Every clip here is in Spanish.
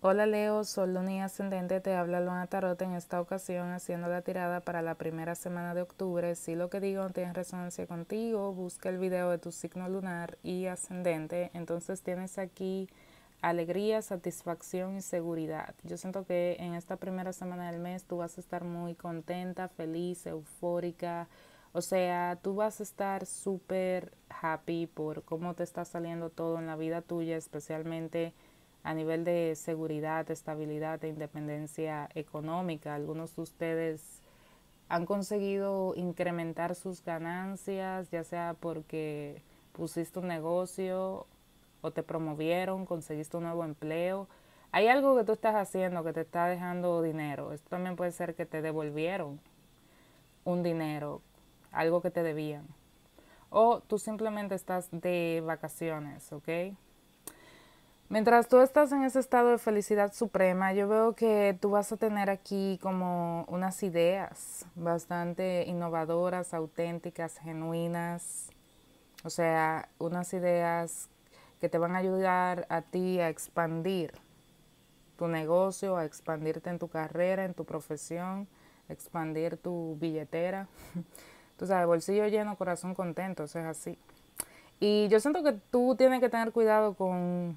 Hola Leo, solo Luna y Ascendente, te habla Luna Tarot en esta ocasión haciendo la tirada para la primera semana de octubre. Si lo que digo no tiene resonancia contigo, busca el video de tu signo lunar y ascendente. Entonces tienes aquí alegría, satisfacción y seguridad. Yo siento que en esta primera semana del mes tú vas a estar muy contenta, feliz, eufórica. O sea, tú vas a estar súper happy por cómo te está saliendo todo en la vida tuya, especialmente a nivel de seguridad, estabilidad de independencia económica. Algunos de ustedes han conseguido incrementar sus ganancias, ya sea porque pusiste un negocio o te promovieron, conseguiste un nuevo empleo. Hay algo que tú estás haciendo que te está dejando dinero. Esto también puede ser que te devolvieron un dinero, algo que te debían. O tú simplemente estás de vacaciones, ¿ok? Mientras tú estás en ese estado de felicidad suprema, yo veo que tú vas a tener aquí como unas ideas bastante innovadoras, auténticas, genuinas. O sea, unas ideas que te van a ayudar a ti a expandir tu negocio, a expandirte en tu carrera, en tu profesión, expandir tu billetera. Tú sabes, bolsillo lleno, corazón contento, eso es así. Y yo siento que tú tienes que tener cuidado con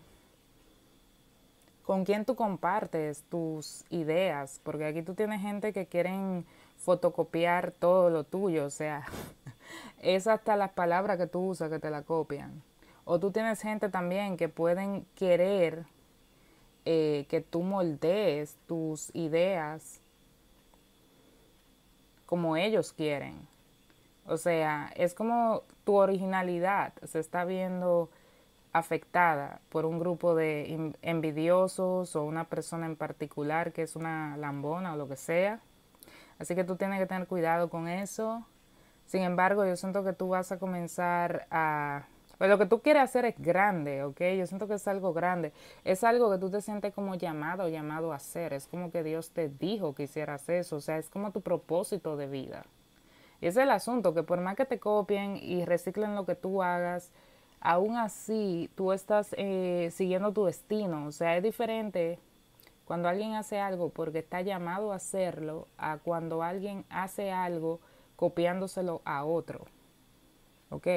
con quién tú compartes tus ideas, porque aquí tú tienes gente que quieren fotocopiar todo lo tuyo, o sea, es hasta las palabras que tú usas que te la copian. O tú tienes gente también que pueden querer eh, que tú moldees tus ideas como ellos quieren. O sea, es como tu originalidad se está viendo afectada por un grupo de envidiosos o una persona en particular que es una lambona o lo que sea. Así que tú tienes que tener cuidado con eso. Sin embargo, yo siento que tú vas a comenzar a... Pues, lo que tú quieres hacer es grande, ¿ok? Yo siento que es algo grande. Es algo que tú te sientes como llamado llamado a hacer. Es como que Dios te dijo que hicieras eso. O sea, es como tu propósito de vida. Y es el asunto, que por más que te copien y reciclen lo que tú hagas, aún así tú estás eh, siguiendo tu destino. O sea, es diferente cuando alguien hace algo porque está llamado a hacerlo a cuando alguien hace algo copiándoselo a otro. ¿Ok?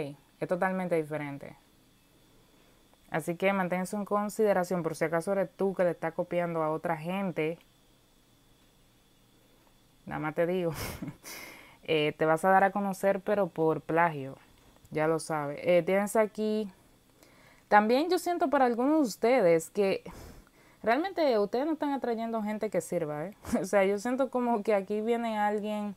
Es totalmente diferente. Así que mantén eso en consideración por si acaso eres tú que le estás copiando a otra gente. Nada más te digo, eh, te vas a dar a conocer pero por plagio ya lo sabe. Eh, tienes aquí. También yo siento para algunos de ustedes que realmente ustedes no están atrayendo gente que sirva. ¿eh? O sea, yo siento como que aquí viene alguien.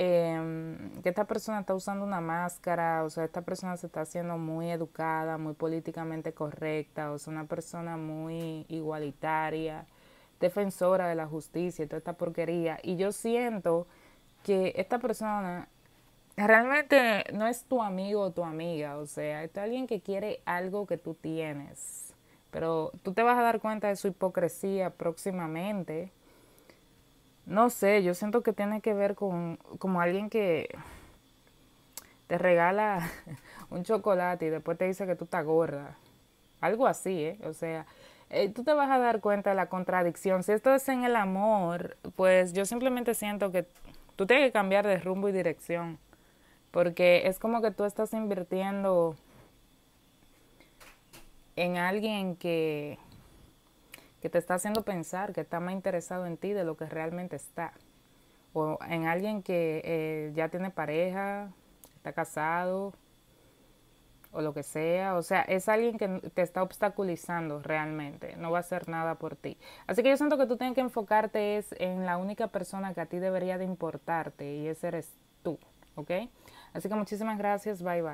Em, que esta persona está usando una máscara, o sea, esta persona se está haciendo muy educada, muy políticamente correcta, o sea, una persona muy igualitaria, defensora de la justicia y toda esta porquería. Y yo siento que esta persona realmente no es tu amigo o tu amiga, o sea, es alguien que quiere algo que tú tienes. Pero tú te vas a dar cuenta de su hipocresía próximamente. No sé, yo siento que tiene que ver con como alguien que te regala un chocolate y después te dice que tú estás gorda. Algo así, ¿eh? O sea, eh, tú te vas a dar cuenta de la contradicción. Si esto es en el amor, pues yo simplemente siento que tú tienes que cambiar de rumbo y dirección porque es como que tú estás invirtiendo en alguien que, que te está haciendo pensar, que está más interesado en ti de lo que realmente está, o en alguien que eh, ya tiene pareja, está casado, o lo que sea. O sea, es alguien que te está obstaculizando realmente. No va a hacer nada por ti. Así que yo siento que tú tienes que enfocarte es en la única persona que a ti debería de importarte y ese eres tú, ¿ok? Así que muchísimas gracias, bye bye.